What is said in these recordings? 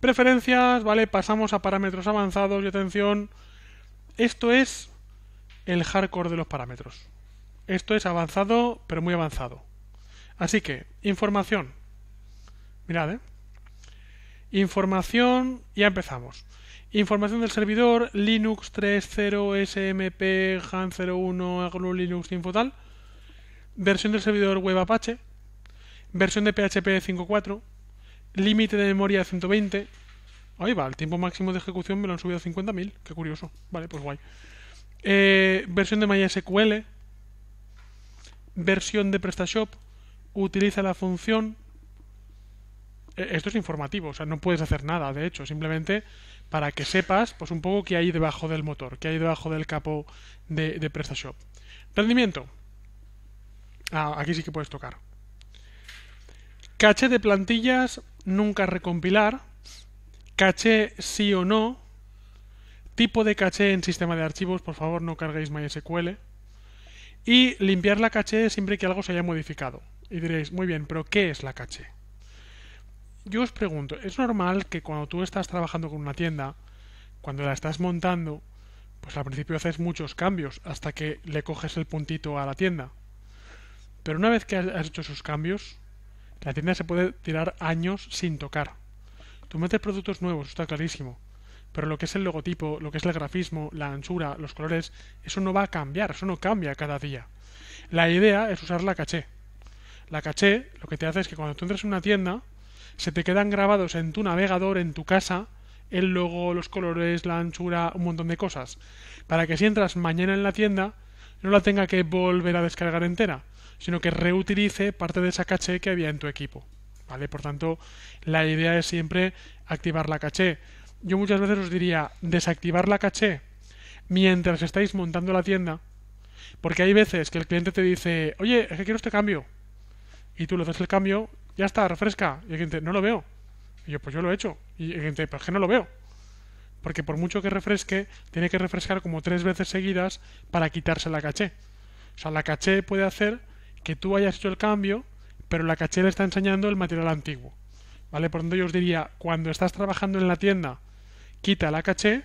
Preferencias, ¿vale? Pasamos a parámetros avanzados y atención. Esto es el hardcore de los parámetros. Esto es avanzado, pero muy avanzado. Así que, información. Mirad, ¿eh? Información, ya empezamos. Información del servidor, Linux 3.0, SMP, HAN 01, GNU Linux, info tal. Versión del servidor web Apache. Versión de PHP 5.4 límite de memoria de 120. Ahí va, el tiempo máximo de ejecución me lo han subido a 50.000. Qué curioso. Vale, pues guay. Eh, versión de MySQL. Versión de PrestaShop. Utiliza la función. Eh, esto es informativo, o sea, no puedes hacer nada, de hecho, simplemente para que sepas, pues un poco qué hay debajo del motor, qué hay debajo del capo de, de PrestaShop. Rendimiento. Ah, aquí sí que puedes tocar. Caché de plantillas, nunca recompilar. Caché sí o no. Tipo de caché en sistema de archivos, por favor no carguéis MySQL. Y limpiar la caché siempre que algo se haya modificado. Y diréis, muy bien, pero ¿qué es la caché? Yo os pregunto, ¿es normal que cuando tú estás trabajando con una tienda, cuando la estás montando, pues al principio haces muchos cambios hasta que le coges el puntito a la tienda? Pero una vez que has hecho esos cambios, la tienda se puede tirar años sin tocar. Tú metes productos nuevos, está clarísimo. Pero lo que es el logotipo, lo que es el grafismo, la anchura, los colores, eso no va a cambiar, eso no cambia cada día. La idea es usar la caché. La caché lo que te hace es que cuando tú entras en una tienda, se te quedan grabados en tu navegador, en tu casa, el logo, los colores, la anchura, un montón de cosas. Para que si entras mañana en la tienda, no la tenga que volver a descargar entera, sino que reutilice parte de esa caché que había en tu equipo. ¿Vale? Por tanto, la idea es siempre activar la caché. Yo muchas veces os diría desactivar la caché mientras estáis montando la tienda, porque hay veces que el cliente te dice, oye, es que quiero este cambio. Y tú le das el cambio, ya está, refresca. Y el cliente, no lo veo. Y yo, pues yo lo he hecho. Y el cliente, pues que no lo veo. Porque por mucho que refresque, tiene que refrescar como tres veces seguidas para quitarse la caché. O sea, la caché puede hacer que tú hayas hecho el cambio, pero la caché le está enseñando el material antiguo. ¿Vale? Por lo tanto, yo os diría, cuando estás trabajando en la tienda, quita la caché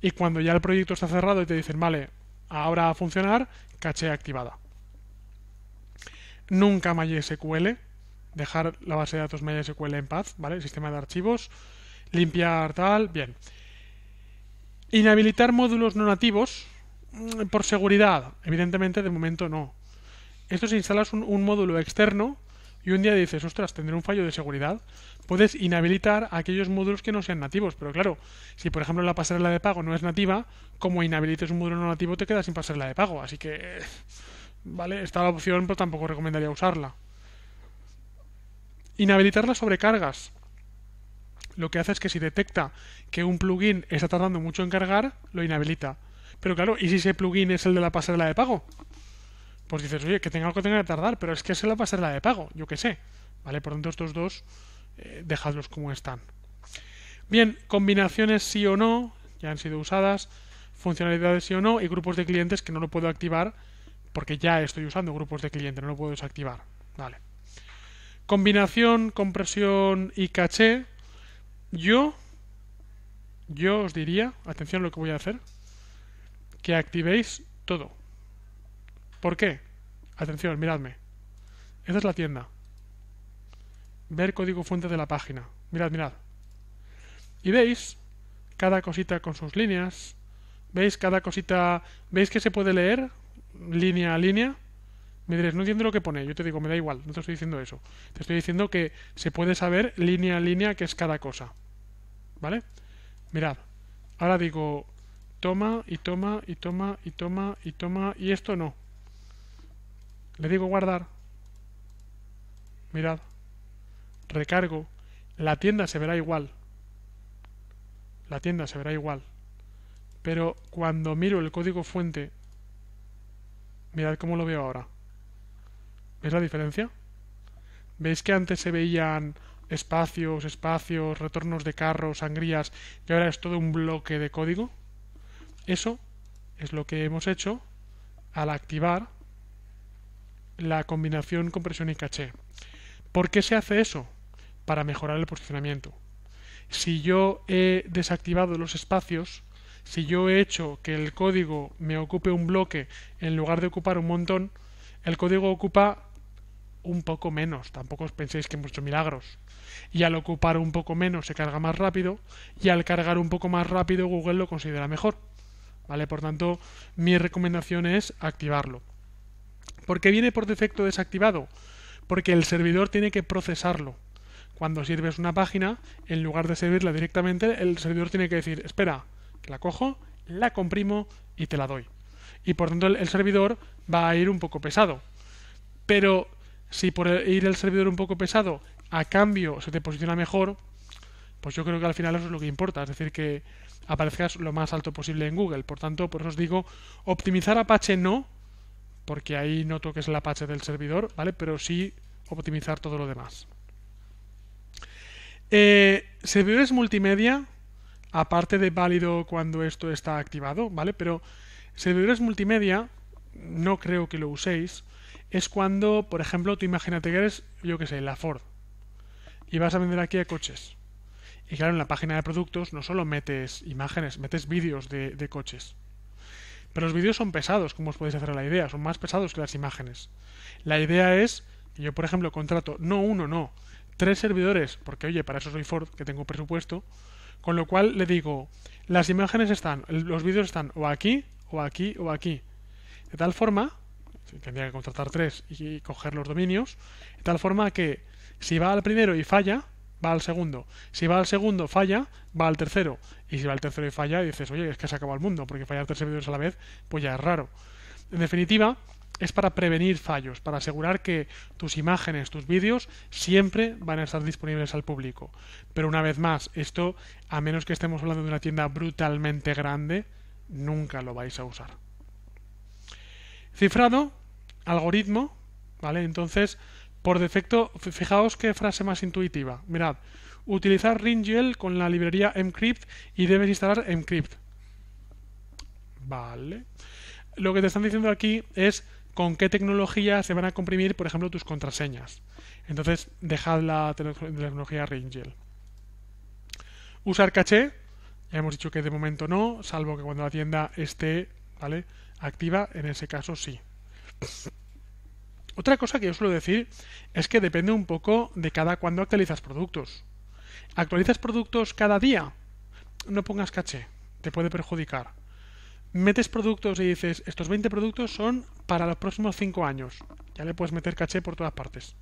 y cuando ya el proyecto está cerrado y te dicen, vale, ahora a funcionar, caché activada. Nunca MySQL, dejar la base de datos MySQL en paz, ¿vale? sistema de archivos, limpiar tal, bien. Inhabilitar módulos no nativos mm, por seguridad, evidentemente de momento no, esto si instalas un, módulo externo y un día dices, ostras, tendré un fallo de seguridad, puedes inhabilitar aquellos módulos que no sean nativos. Pero claro, si por ejemplo la pasarela de pago no es nativa, como inhabilites un módulo no nativo te quedas sin pasarela de pago. Así que, vale, está la opción, pero pues, tampoco recomendaría usarla. Inhabilitar las sobrecargas. Lo que hace es que si detecta que un plugin está tardando mucho en cargar, lo inhabilita. Pero claro, ¿y si ese plugin es el de la pasarela de pago? pues dices, oye, que tenga algo que tenga que tardar, pero es que esa va a ser la de pago, yo qué sé. ¿Vale? Por tanto, estos dos, eh, dejadlos como están. Bien, combinaciones sí o no, ya han sido usadas, funcionalidades sí o no, y grupos de clientes que no lo puedo activar porque ya estoy usando grupos de clientes, no lo puedo desactivar. Vale. Combinación, compresión y caché. Yo, yo os diría, atención a lo que voy a hacer, que activéis todo. ¿Por qué? Atención, miradme. Esta es la tienda. Ver código fuente de la página. Mirad, mirad. Y veis cada cosita con sus líneas. ¿Veis cada cosita? ¿Veis que se puede leer línea a línea? Me diréis, no entiendo lo que pone. Yo te digo, me da igual, no te estoy diciendo eso. Te estoy diciendo que se puede saber línea a línea qué es cada cosa. ¿Vale? Mirad, ahora digo, toma y toma y toma y toma y toma y esto no me digo guardar, mirad, recargo, la tienda se verá igual, la tienda se verá igual, pero cuando miro el código fuente, mirad cómo lo veo ahora. ¿Veis la diferencia? ¿Veis que antes se veían espacios, espacios, retornos de carros, sangrías, y ahora es todo un bloque de código? Eso es lo que hemos hecho al activar la combinación compresión y caché. ¿Por qué se hace eso? Para mejorar el posicionamiento. Si yo he desactivado los espacios, si yo he hecho que el código me ocupe un bloque en lugar de ocupar un montón, el código ocupa un poco menos, tampoco os penséis que hemos hecho milagros. Y al ocupar un poco menos se carga más rápido y al cargar un poco más rápido Google lo considera mejor. ¿Vale? Por tanto, mi recomendación es activarlo. ¿Por qué viene por defecto desactivado? Porque el servidor tiene que procesarlo. Cuando sirves una página, en lugar de servirla directamente, el servidor tiene que decir, espera, la cojo, la comprimo y te la doy. Y por tanto el, el servidor va a ir un poco pesado. Pero si por ir el servidor un poco pesado, a cambio se te posiciona mejor, pues yo creo que al final eso es lo que importa, es decir, que aparezcas lo más alto posible en Google. Por tanto, por eso os digo, optimizar Apache no, porque ahí no toques el Apache del servidor, ¿vale? Pero sí optimizar todo lo demás. Eh, servidores multimedia, aparte de válido cuando esto está activado, ¿vale? Pero servidores multimedia, no creo que lo uséis, es cuando, por ejemplo, tú imagínate que eres, yo qué sé, la Ford, y vas a vender aquí a coches. Y claro, en la página de productos no solo metes imágenes, metes vídeos de coches. Pero los vídeos son pesados, como os podéis hacer la idea, son más pesados que las imágenes. La idea es, yo por ejemplo contrato, no uno, no, tres servidores, porque oye, para eso soy Ford, que tengo presupuesto, con lo cual le digo, las imágenes están, los vídeos están o aquí, o aquí, o aquí. De tal forma, tendría que contratar tres y coger los dominios, de tal forma que si va al primero y falla, va al segundo. Si va al segundo, falla, va al tercero. Y si va al tercero y falla, dices, oye, es que se acabó el mundo, porque fallar tres servidores a la vez, pues ya es raro. En definitiva, es para prevenir fallos, para asegurar que tus imágenes, tus vídeos, siempre van a estar disponibles al público. Pero una vez más, esto, a menos que estemos hablando de una tienda brutalmente grande, nunca lo vais a usar. Cifrado, algoritmo, ¿vale? Entonces, por defecto, fijaos qué frase más intuitiva. Mirad, utilizar Ringel con la librería Encrypt y debes instalar Encrypt. Vale. Lo que te están diciendo aquí es con qué tecnología se van a comprimir, por ejemplo, tus contraseñas. Entonces, dejad la tecnología Ringel. Usar caché, ya hemos dicho que de momento no, salvo que cuando la tienda esté ¿vale? activa, en ese caso sí. Otra cosa que yo suelo decir es que depende un poco de cada cuando actualizas productos. ¿Actualizas productos cada día? No pongas caché, te puede perjudicar. Metes productos y dices, estos 20 productos son para los próximos 5 años. Ya le puedes meter caché por todas partes.